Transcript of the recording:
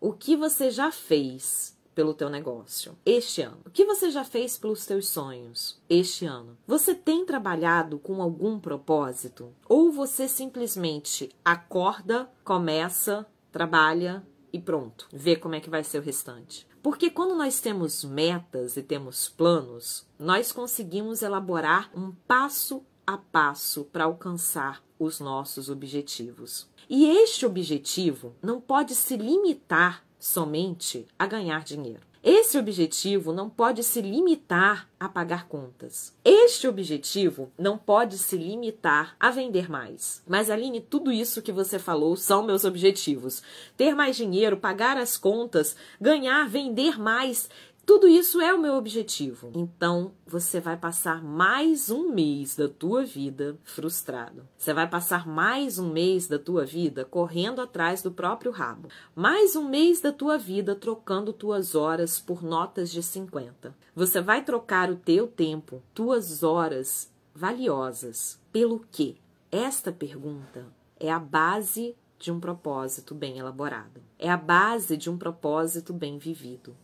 o que você já fez pelo teu negócio este ano? O que você já fez pelos teus sonhos este ano? Você tem trabalhado com algum propósito ou você simplesmente acorda, começa, trabalha e pronto, vê como é que vai ser o restante? Porque quando nós temos metas e temos planos, nós conseguimos elaborar um passo a passo para alcançar os nossos objetivos. E este objetivo não pode se limitar somente a ganhar dinheiro. Esse objetivo não pode se limitar a pagar contas. Este objetivo não pode se limitar a vender mais. Mas, Aline, tudo isso que você falou são meus objetivos: ter mais dinheiro, pagar as contas, ganhar, vender mais. Tudo isso é o meu objetivo. Então, você vai passar mais um mês da tua vida frustrado. Você vai passar mais um mês da tua vida correndo atrás do próprio rabo. Mais um mês da tua vida trocando tuas horas por notas de 50. Você vai trocar o teu tempo, tuas horas valiosas, pelo quê? Esta pergunta é a base de um propósito bem elaborado. É a base de um propósito bem vivido.